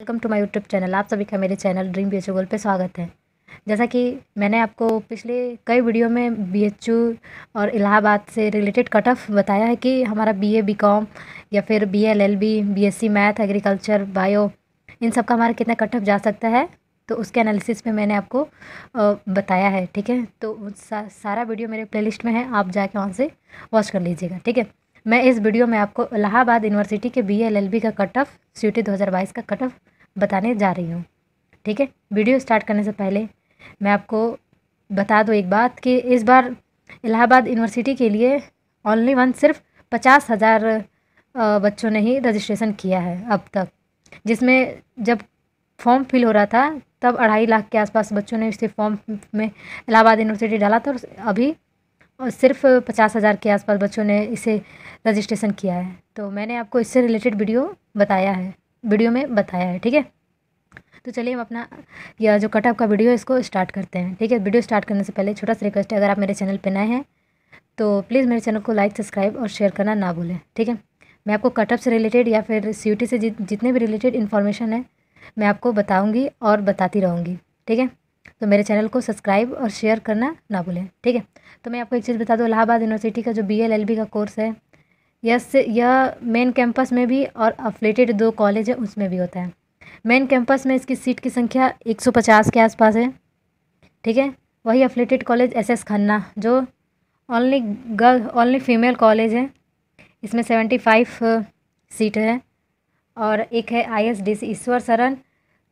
welcome to my YouTube channel आप सभी का मेरे channel dream B H goal पर स्वागत है जैसा कि मैंने आपको पिछले कई वीडियो में बी एच यू और इलाहाबाद से रिलेटेड कट ऑफ बताया है कि हमारा बी ए बी कॉम या फिर B L L B B S C math agriculture bio इन सब का हमारा कितना कट ऑफ जा सकता है तो उसके एनालिसिस में मैंने आपको बताया है ठीक है तो सा, सारा वीडियो मेरे प्लेलिस्ट में है आप जाके वहाँ से वॉच कर लीजिएगा ठीक है मैं इस वीडियो में आपको इलाहाबाद यूनिवर्सिटी के बी एल एल बी का कट ऑफ सीटी दो हज़ार बाईस का कट ऑफ बताने जा रही हूँ ठीक है वीडियो स्टार्ट करने से पहले मैं आपको बता दूँ एक बात कि इस बार इलाहाबाद यूनिवर्सिटी के लिए ऑनली वन सिर्फ पचास हज़ार बच्चों ने ही रजिस्ट्रेशन किया है अब तक जिसमें जब फॉर्म फिल हो रहा था तब अढ़ाई लाख के आसपास बच्चों ने इसे फॉर्म में इलाहाबाद यूनिवर्सिटी डाला था और अभी और सिर्फ पचास हज़ार के आसपास बच्चों ने इसे रजिस्ट्रेशन किया है तो मैंने आपको इससे रिलेटेड वीडियो बताया है वीडियो में बताया है ठीक है तो चलिए हम अपना यह जो कटअप का वीडियो है इसको स्टार्ट करते हैं ठीक है वीडियो स्टार्ट करने से पहले छोटा सा रिक्वेस्ट है अगर आप मेरे चैनल पर नए हैं तो प्लीज़ मेरे चैनल को लाइक सब्सक्राइब और शेयर करना ना भूलें ठीक है मैं आपको कटअप से रिलेटेड या फिर सी से जितने भी रिलेटेड इन्फॉर्मेशन है मैं आपको बताऊँगी और बताती रहूँगी ठीक है तो मेरे चैनल को सब्सक्राइब और शेयर करना ना भूलें ठीक है तो मैं आपको एक चीज़ बता दूँ इलाहाबाद यूनिवर्सिटी का जो बी एल एल बी का कोर्स है यह से यह मेन कैंपस में भी और अफिलेटेड दो कॉलेज है उसमें भी होता है मेन कैंपस में इसकी सीट की संख्या 150 के आसपास है ठीक है वही affiliated college S S Khanna जो only girl only female college है इसमें 75 सीट है और एक है आईएसडीसी ईश्वर शरण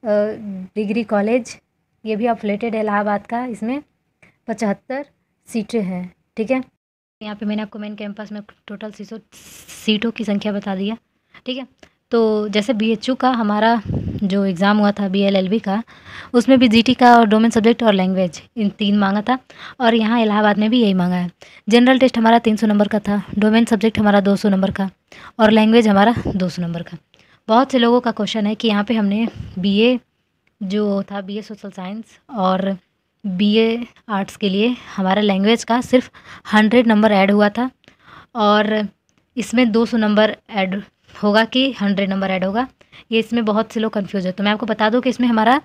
डिग्री कॉलेज ये भी अपलेटेड है इलाहाबाद का इसमें पचहत्तर सीटें हैं ठीक है यहाँ पे मैंने आपको मेन कैंपस में टोटल सीटों सीटों की संख्या बता दिया ठीक है तो जैसे बी का हमारा जो एग्ज़ाम हुआ था बी का उसमें भी जी का और डोमेन सब्जेक्ट और लैंग्वेज इन तीन मांगा था और यहाँ इलाहाबाद में भी यही मांगा है जनरल टेस्ट हमारा तीन सौ नंबर का था डोमेन सब्जेक्ट हमारा दो सौ नंबर का और लैंग्वेज हमारा दो सौ नंबर का बहुत से लोगों का क्वेश्चन है कि यहाँ पे हमने बी जो था बी ए सोशल साइंस और बी ए आर्ट्स के लिए हमारा लैंग्वेज का सिर्फ हंड्रेड नंबर ऐड हुआ था और इसमें दो सौ नंबर ऐड होगा कि हंड्रेड नंबर ऐड होगा ये इसमें बहुत से लोग कन्फ्यूज है तो मैं आपको बता दूँ कि इसमें हमारा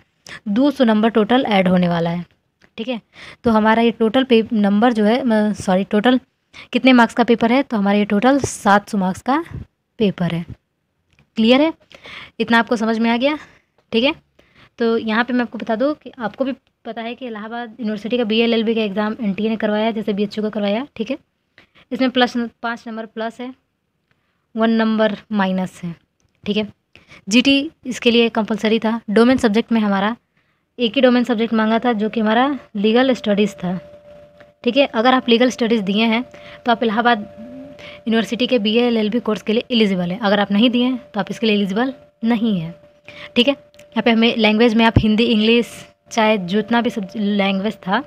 दो सौ नंबर टोटल ऐड होने वाला है ठीक है तो हमारा ये टोटल पे नंबर जो है सॉरी टोटल कितने मार्क्स का पेपर है तो हमारा ये टोटल सात सौ मार्क्स का पेपर है क्लियर है इतना आपको समझ में आ गया ठीक है तो यहाँ पे मैं आपको बता दूँ कि आपको भी पता है कि इलाहाबाद यूनिवर्सिटी का बी एल एल बी का एग्ज़ाम एन टी ए ने करवाया जैसे बी एच का करवाया ठीक है इसमें प्लस पाँच नंबर प्लस है वन नंबर माइनस है ठीक है जी टी इसके लिए कंपलसरी था डोमेन सब्जेक्ट में हमारा एक ही डोमेन सब्जेक्ट मांगा था जो कि हमारा लीगल स्टडीज़ था ठीक है अगर आप लीगल स्टडीज़ दिए हैं तो आप इलाहाबाद यूनिवर्सिटी के B L L B course के लिए एलिजिबल है अगर आप नहीं दिए हैं तो आप इसके लिए एलिजिबल नहीं है ठीक है यहाँ पे हमें लैंग्वेज में आप हिंदी इंग्लिश चाहे जितना भी सब लैंग्वेज था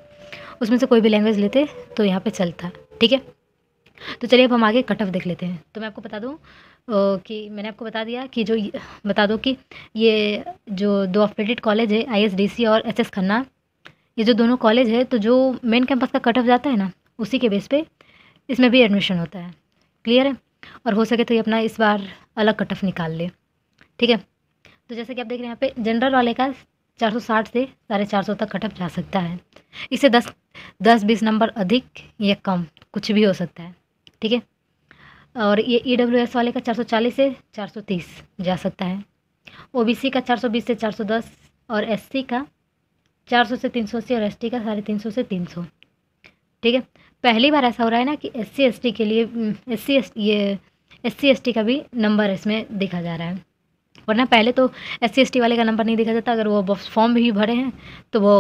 उसमें से कोई भी लैंग्वेज लेते तो यहाँ पे चलता ठीक है तो चलिए अब हम आगे कट ऑफ देख लेते हैं तो मैं आपको बता दूँ कि मैंने आपको बता दिया कि जो बता दो कि ये जो दो ऑपरेटेड कॉलेज है आई और एच खन्ना ये जो दोनों कॉलेज है तो जो मेन कैंपस का कट ऑफ जाता है ना उसी के बेस पर इसमें भी एडमिशन होता है क्लियर है और हो सके तो ये अपना इस बार अलग कट ऑफ निकाल ले ठीक है तो जैसे कि आप देख रहे हैं यहाँ पे जनरल वाले का 460 से साढ़े चार तक कटअप जा सकता है इससे दस दस बीस नंबर अधिक या कम कुछ भी हो सकता है ठीक है और ये ई डब्ल्यू एस वाले का 440 से 430 जा सकता है ओ बी सी का 420 से 410 और एस सी का 400 से 300 से और एस टी का साढ़े तीन सौ से 300 ठीक है पहली बार ऐसा हो रहा है ना कि एस सी एस टी के लिए एस सी एस ये एस सी एस टी का भी नंबर इसमें देखा जा रहा है वरना पहले तो एस सी वाले का नंबर नहीं देखा जाता अगर वो फॉर्म भी भरे हैं तो वो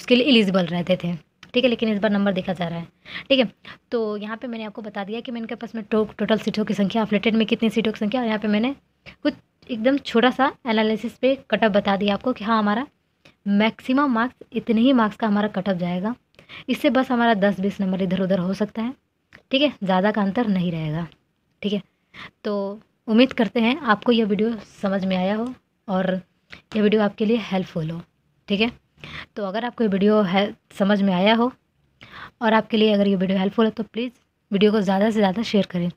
उसके लिए एलिजिबल रहते थे ठीक है लेकिन इस बार नंबर देखा जा रहा है ठीक है तो यहाँ पे मैंने आपको बता दिया कि मैंने इनके पास में टो, टोटल सीटों की संख्या अफलेटेड में कितनी सीटों की संख्या और यहाँ पे मैंने कुछ एकदम छोटा सा एनालिसिस पे कटअप बता दिया आपको कि हाँ हमारा मैक्सिमम मार्क्स इतने ही मार्क्स का हमारा कटअप जाएगा इससे बस हमारा दस बीस नंबर इधर उधर हो सकता है ठीक है ज़्यादा का अंतर नहीं रहेगा ठीक है तो उम्मीद करते हैं आपको यह वीडियो समझ में आया हो और यह वीडियो आपके लिए हेल्पफुल हो ठीक है तो अगर आपको ये वीडियो है समझ में आया हो और आपके लिए अगर ये वीडियो हेल्पफुल है तो प्लीज़ वीडियो को ज़्यादा से ज़्यादा शेयर करें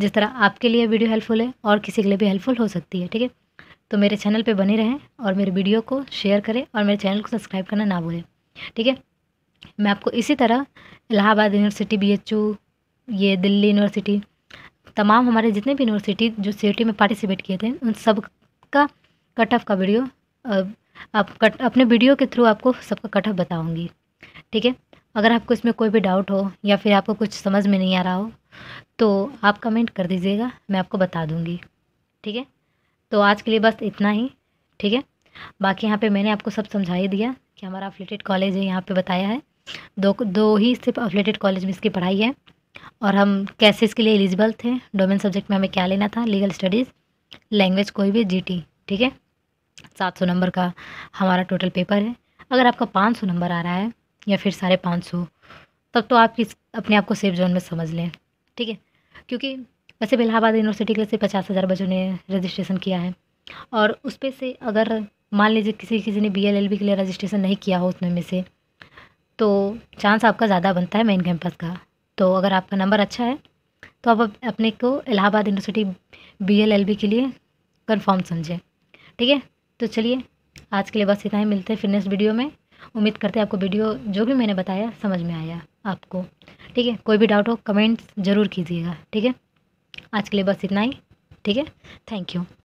जिस तरह आपके लिए वीडियो हेल्पफुल है और किसी के लिए भी हेल्पफुल हो सकती है ठीक है तो मेरे चैनल पे बने रहें और मेरे वीडियो को शेयर करें और मेरे चैनल को सब्सक्राइब करना ना भूलें ठीक है मैं आपको इसी तरह इलाहाबाद यूनिवर्सिटी बी ये दिल्ली यूनिवर्सिटी तमाम हमारे जितने भी यूनिवर्सिटी जो सी में पार्टिसिपेट किए थे उन सब का कट ऑफ का वीडियो आप कट अपने वीडियो के थ्रू आपको सबका कट ऑफ बताऊँगी ठीक है अगर आपको इसमें कोई भी डाउट हो या फिर आपको कुछ समझ में नहीं आ रहा हो तो आप कमेंट कर दीजिएगा मैं आपको बता दूँगी ठीक है तो आज के लिए बस इतना ही ठीक है बाकी यहाँ पे मैंने आपको सब समझा ही दिया कि हमारा अफिलेटेड कॉलेज है यहाँ पे बताया है दो दो ही सिर्फ अफिलेटेड कॉलेज में इसकी पढ़ाई है और हम कैसे इसके लिए एलिजिबल थे डोमेन सब्जेक्ट में हमें क्या लेना था लीगल स्टडीज़ लैंग्वेज कोई भी जी ठीक है सात सौ नंबर का हमारा टोटल पेपर है अगर आपका पाँच सौ नंबर आ रहा है या फिर साढ़े पाँच सौ तब तो आप इस अपने आप को सेफ जोन में समझ लें ठीक है क्योंकि वैसे इलाहाबाद यूनिवर्सिटी के लिए सिर्फ पचास हज़ार बच्चों ने रजिस्ट्रेशन किया है और उस पर से अगर मान लीजिए किसी किसी ने बी एल एल बी के लिए रजिस्ट्रेशन नहीं किया हो उसमें में से तो चांस आपका ज़्यादा बनता है मेन कैंपस का तो अगर आपका नंबर अच्छा है तो आप अपने को Allahabad university B L L B के लिए कन्फर्म समझें ठीक है तो चलिए आज के लिए बस इतना ही मिलते हैं फिटनेस वीडियो में उम्मीद करते हैं आपको वीडियो जो भी मैंने बताया समझ में आया आपको ठीक है कोई भी डाउट हो कमेंट्स ज़रूर कीजिएगा ठीक है आज के लिए बस इतना ही ठीक है थैंक यू